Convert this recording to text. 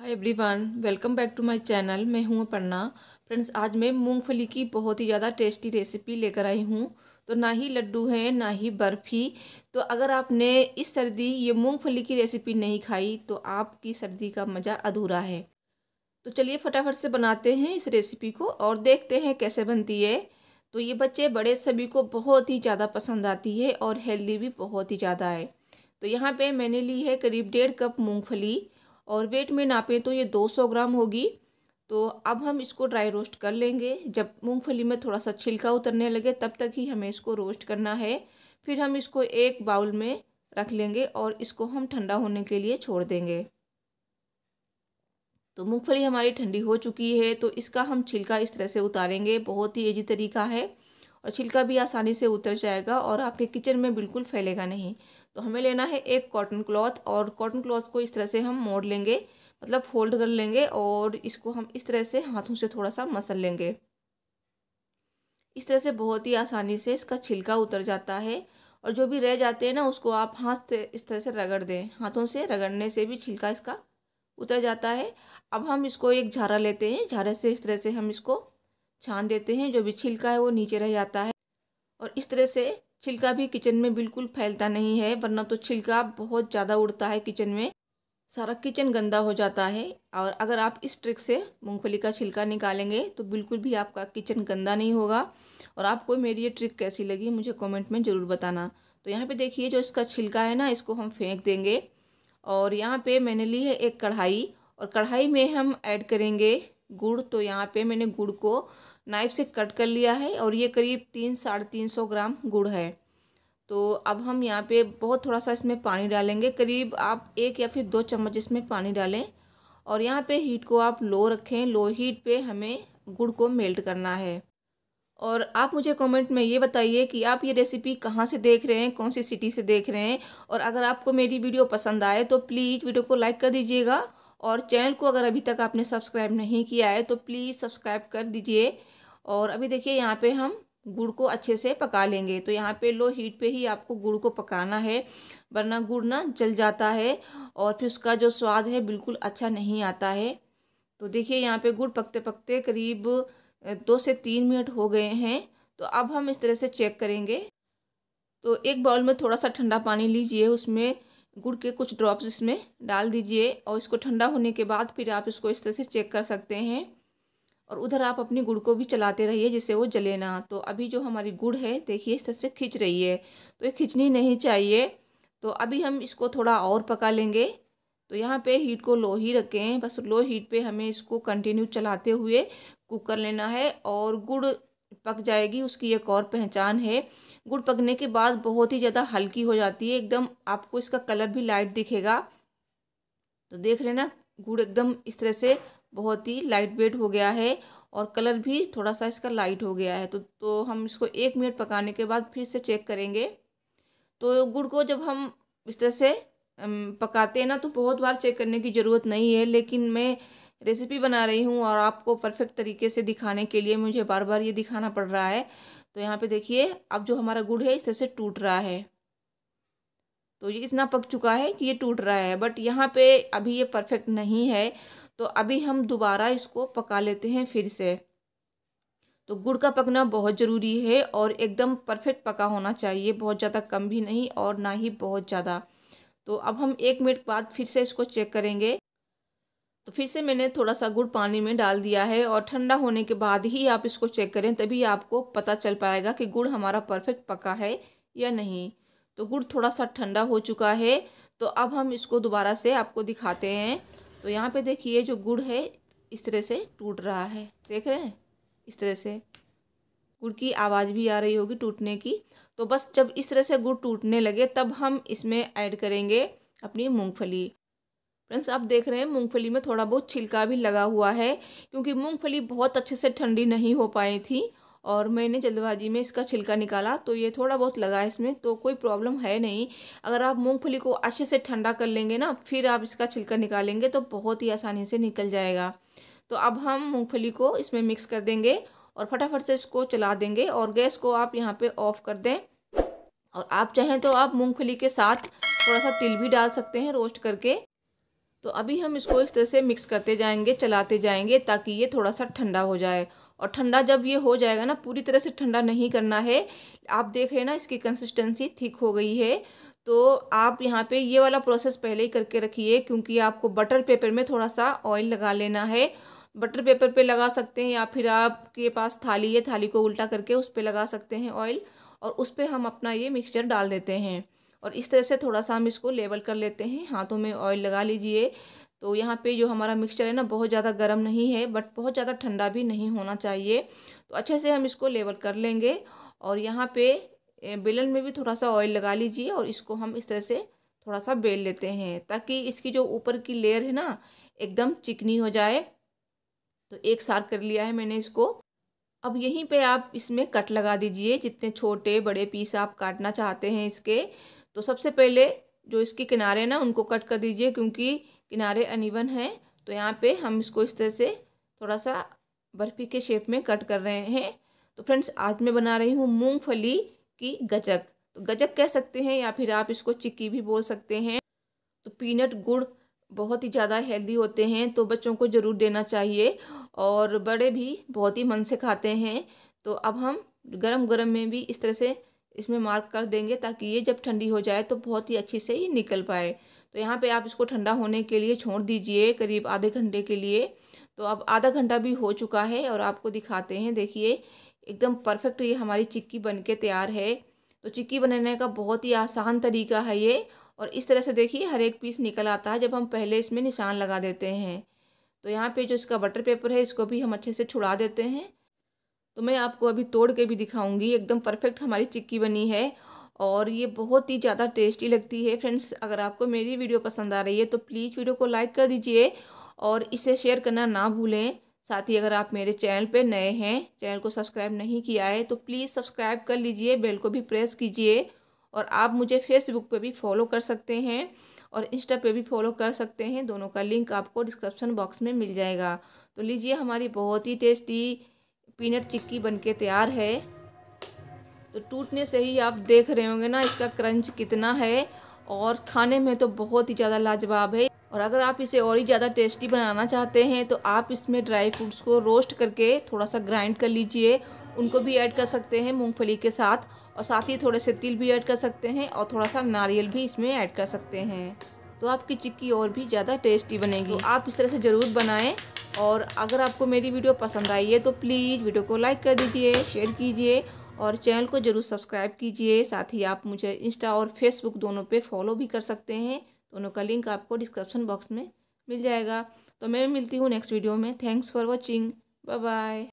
hi everyone welcome back to my channel मैं हूँ पन्ना friends आज मैं मूंगफली की बहुत ही ज़्यादा टेस्टी रेसिपी लेकर आई हूँ तो ना ही लड्डू हैं ना ही बर्फ़ी तो अगर आपने इस सर्दी ये मूंगफली की रेसिपी नहीं खाई तो आपकी सर्दी का मज़ा अधूरा है तो चलिए फटाफट से बनाते हैं इस रेसिपी को और देखते हैं कैसे बनती है तो ये बच्चे बड़े सभी को बहुत ही ज़्यादा पसंद आती है और हेल्दी भी बहुत ही ज़्यादा है तो यहाँ पर मैंने ली है करीब डेढ़ कप मूँगफली और वेट में नापें तो ये 200 ग्राम होगी तो अब हम इसको ड्राई रोस्ट कर लेंगे जब मूंगफली में थोड़ा सा छिलका उतरने लगे तब तक ही हमें इसको रोस्ट करना है फिर हम इसको एक बाउल में रख लेंगे और इसको हम ठंडा होने के लिए छोड़ देंगे तो मूंगफली हमारी ठंडी हो चुकी है तो इसका हम छिलका इस तरह से उतारेंगे बहुत ही ईजी तरीका है और छिलका भी आसानी से उतर जाएगा और आपके किचन में बिल्कुल फैलेगा नहीं तो हमें लेना है एक कॉटन क्लॉथ और कॉटन क्लॉथ को इस तरह से हम मोड़ लेंगे मतलब फोल्ड कर लेंगे और इसको हम इस तरह से हाथों से थोड़ा सा मसल लेंगे इस तरह से बहुत ही आसानी से इसका छिलका उतर जाता है और जो भी रह जाते हैं ना उसको आप हाथ से इस तरह से रगड़ दें हाथों से रगड़ने से भी छिलका इसका उतर जाता है अब हम इसको एक झारा लेते हैं झारे से इस तरह से हम इसको छान देते हैं जो भी छिलका है वो नीचे रह जाता है और इस तरह से छिलका भी किचन में बिल्कुल फैलता नहीं है वरना तो छिलका बहुत ज़्यादा उड़ता है किचन में सारा किचन गंदा हो जाता है और अगर आप इस ट्रिक से मूंगफली का छिलका निकालेंगे तो बिल्कुल भी आपका किचन गंदा नहीं होगा और आपको मेरी ये ट्रिक कैसी लगी मुझे कमेंट में ज़रूर बताना तो यहाँ पे देखिए जो इसका छिलका है ना इसको हम फेंक देंगे और यहाँ पे मैंने ली है एक कढ़ाई और कढ़ाई में हम ऐड करेंगे गुड़ तो यहाँ पे मैंने गुड़ को नाइफ से कट कर लिया है और ये करीब तीन साढ़े तीन सौ ग्राम गुड़ है तो अब हम यहाँ पे बहुत थोड़ा सा इसमें पानी डालेंगे करीब आप एक या फिर दो चम्मच इसमें पानी डालें और यहाँ पे हीट को आप लो रखें लो हीट पे हमें गुड़ को मेल्ट करना है और आप मुझे कमेंट में ये बताइए कि आप ये रेसिपी कहाँ से देख रहे हैं कौन सी सिटी से देख रहे हैं और अगर आपको मेरी वीडियो पसंद आए तो प्लीज़ वीडियो को लाइक कर दीजिएगा और चैनल को अगर अभी तक आपने सब्सक्राइब नहीं किया है तो प्लीज़ सब्सक्राइब कर दीजिए और अभी देखिए यहाँ पे हम गुड़ को अच्छे से पका लेंगे तो यहाँ पे लो हीट पे ही आपको गुड़ को पकाना है वरना गुड़ ना जल जाता है और फिर उसका जो स्वाद है बिल्कुल अच्छा नहीं आता है तो देखिए यहाँ पे गुड़ पकते पकते करीब दो से तीन मिनट हो गए हैं तो अब हम इस तरह से चेक करेंगे तो एक बाउल में थोड़ा सा ठंडा पानी लीजिए उसमें गुड़ के कुछ ड्रॉप्स इसमें डाल दीजिए और इसको ठंडा होने के बाद फिर आप इसको इस तरह से चेक कर सकते हैं और उधर आप अपनी गुड़ को भी चलाते रहिए जिससे वो जले ना तो अभी जो हमारी गुड़ है देखिए इस तरह से खींच रही है तो ये खींचनी नहीं चाहिए तो अभी हम इसको थोड़ा और पका लेंगे तो यहाँ पे हीट को लो ही रखें बस लो हीट पे हमें इसको कंटिन्यू चलाते हुए कुक कर लेना है और गुड़ पक जाएगी उसकी एक और पहचान है गुड़ पकने के बाद बहुत ही ज़्यादा हल्की हो जाती है एकदम आपको इसका कलर भी लाइट दिखेगा तो देख रहे ना गुड़ एकदम इस तरह से बहुत ही लाइट वेट हो गया है और कलर भी थोड़ा सा इसका लाइट हो गया है तो तो हम इसको एक मिनट पकाने के बाद फिर से चेक करेंगे तो गुड़ को जब हम इस तरह से पकाते हैं ना तो बहुत बार चेक करने की ज़रूरत नहीं है लेकिन मैं रेसिपी बना रही हूँ और आपको परफेक्ट तरीके से दिखाने के लिए मुझे बार बार ये दिखाना पड़ रहा है तो यहाँ पे देखिए अब जो हमारा गुड़ है इस तरह से टूट रहा है तो ये इतना पक चुका है कि ये टूट रहा है बट यहाँ पे अभी ये परफेक्ट नहीं है तो अभी हम दोबारा इसको पका लेते हैं फिर से तो गुड़ का पकना बहुत ज़रूरी है और एकदम परफेक्ट पका होना चाहिए बहुत ज़्यादा कम भी नहीं और ना ही बहुत ज़्यादा तो अब हम एक मिनट बाद फिर से इसको चेक करेंगे तो फिर से मैंने थोड़ा सा गुड़ पानी में डाल दिया है और ठंडा होने के बाद ही आप इसको चेक करें तभी आपको पता चल पाएगा कि गुड़ हमारा परफेक्ट पका है या नहीं तो गुड़ थोड़ा सा ठंडा हो चुका है तो अब हम इसको दोबारा से आपको दिखाते हैं तो यहाँ पे देखिए जो गुड़ है इस तरह से टूट रहा है देख रहे हैं इस तरह से गुड़ की आवाज़ भी आ रही होगी टूटने की तो बस जब इस तरह से गुड़ टूटने लगे तब हम इसमें ऐड करेंगे अपनी मूँगफली फ्रेंड्स आप देख रहे हैं मूंगफली में थोड़ा बहुत छिलका भी लगा हुआ है क्योंकि मूंगफली बहुत अच्छे से ठंडी नहीं हो पाई थी और मैंने जल्दबाजी में इसका छिलका निकाला तो ये थोड़ा बहुत लगा इसमें तो कोई प्रॉब्लम है नहीं अगर आप मूंगफली को अच्छे से ठंडा कर लेंगे ना फिर आप इसका छिलका निकालेंगे तो बहुत ही आसानी से निकल जाएगा तो अब हम मूँगफली को इसमें मिक्स कर देंगे और फटाफट से इसको चला देंगे और गैस को आप यहाँ पर ऑफ कर दें और आप चाहें तो आप मूँगफली के साथ थोड़ा सा तिल भी डाल सकते हैं रोस्ट करके तो अभी हम इसको इस तरह से मिक्स करते जाएंगे चलाते जाएंगे ताकि ये थोड़ा सा ठंडा हो जाए और ठंडा जब ये हो जाएगा ना पूरी तरह से ठंडा नहीं करना है आप देख रहे हैं ना इसकी कंसिस्टेंसी थिक हो गई है तो आप यहाँ पे ये वाला प्रोसेस पहले ही करके रखिए क्योंकि आपको बटर पेपर में थोड़ा सा ऑयल लगा लेना है बटर पेपर पे लगा सकते हैं या फिर आपके पास थाली है थाली को उल्टा करके उस पर लगा सकते हैं ऑयल और उस पर हम अपना ये मिक्सचर डाल देते हैं और इस तरह से थोड़ा सा हम इसको लेवल कर लेते हैं हाथों में ऑयल लगा लीजिए तो यहाँ पे जो हमारा मिक्सचर है ना बहुत ज़्यादा गर्म नहीं है बट बहुत ज़्यादा ठंडा भी नहीं होना चाहिए तो अच्छे से हम इसको लेवल कर लेंगे और यहाँ पे बेलन में भी थोड़ा सा ऑयल लगा लीजिए और इसको हम इस तरह से थोड़ा सा बेल लेते हैं ताकि इसकी जो ऊपर की लेयर है ना एकदम चिकनी हो जाए तो एक सार कर लिया है मैंने इसको अब यहीं पे आप इसमें कट लगा दीजिए जितने छोटे बड़े पीस आप काटना चाहते हैं इसके तो सबसे पहले जो इसके किनारे ना उनको कट कर दीजिए क्योंकि किनारे अनिवन हैं तो यहाँ पे हम इसको इस तरह से थोड़ा सा बर्फ़ी के शेप में कट कर रहे हैं तो फ्रेंड्स आज मैं बना रही हूँ मूंगफली की गजक तो गजक कह सकते हैं या फिर आप इसको चिक्की भी बोल सकते हैं तो पीनट गुड़ बहुत ही ज़्यादा हेल्दी होते हैं तो बच्चों को ज़रूर देना चाहिए और बड़े भी बहुत ही मन से खाते हैं तो अब हम गरम गरम में भी इस तरह से इसमें मार्क कर देंगे ताकि ये जब ठंडी हो जाए तो बहुत ही अच्छे से ये निकल पाए तो यहाँ पे आप इसको ठंडा होने के लिए छोड़ दीजिए करीब आधे घंटे के लिए तो अब आधा घंटा भी हो चुका है और आपको दिखाते हैं देखिए एकदम परफेक्ट ये हमारी चिक्की बन के तैयार है तो चिक्की बनाने का बहुत ही आसान तरीका है ये और इस तरह से देखिए हर एक पीस निकल आता है जब हम पहले इसमें निशान लगा देते हैं तो यहाँ पे जो इसका बटर पेपर है इसको भी हम अच्छे से छुड़ा देते हैं तो मैं आपको अभी तोड़ के भी दिखाऊंगी एकदम परफेक्ट हमारी चिक्की बनी है और ये बहुत ही ज़्यादा टेस्टी लगती है फ्रेंड्स अगर आपको मेरी वीडियो पसंद आ रही है तो प्लीज़ वीडियो को लाइक कर दीजिए और इसे शेयर करना ना भूलें साथ ही अगर आप मेरे चैनल पर नए हैं चैनल को सब्सक्राइब नहीं किया है तो प्लीज़ सब्सक्राइब कर लीजिए बेल को भी प्रेस कीजिए और आप मुझे फेसबुक पर भी फॉलो कर सकते हैं और इंस्टा पे भी फॉलो कर सकते हैं दोनों का लिंक आपको डिस्क्रिप्शन बॉक्स में मिल जाएगा तो लीजिए हमारी बहुत ही टेस्टी पीनट चिक्की बनके तैयार है तो टूटने से ही आप देख रहे होंगे ना इसका क्रंच कितना है और खाने में तो बहुत ही ज़्यादा लाजवाब है और अगर आप इसे और ही ज़्यादा टेस्टी बनाना चाहते हैं तो आप इसमें ड्राई फ्रूट्स को रोस्ट करके थोड़ा सा ग्राइंड कर लीजिए उनको भी ऐड कर सकते हैं मूंगफली के साथ और साथ ही थोड़े से तिल भी ऐड कर सकते हैं और थोड़ा सा नारियल भी इसमें ऐड कर सकते हैं तो आपकी चिक्की और भी ज़्यादा टेस्टी बनेगी तो आप इस तरह से ज़रूर बनाएँ और अगर आपको मेरी वीडियो पसंद आई है तो प्लीज़ वीडियो को लाइक कर दीजिए शेयर कीजिए और चैनल को ज़रूर सब्सक्राइब कीजिए साथ ही आप मुझे इंस्टा और फेसबुक दोनों पे फॉलो भी कर सकते हैं दोनों का लिंक आपको डिस्क्रिप्शन बॉक्स में मिल जाएगा तो मैं मिलती हूँ नेक्स्ट वीडियो में thanks for watching bye bye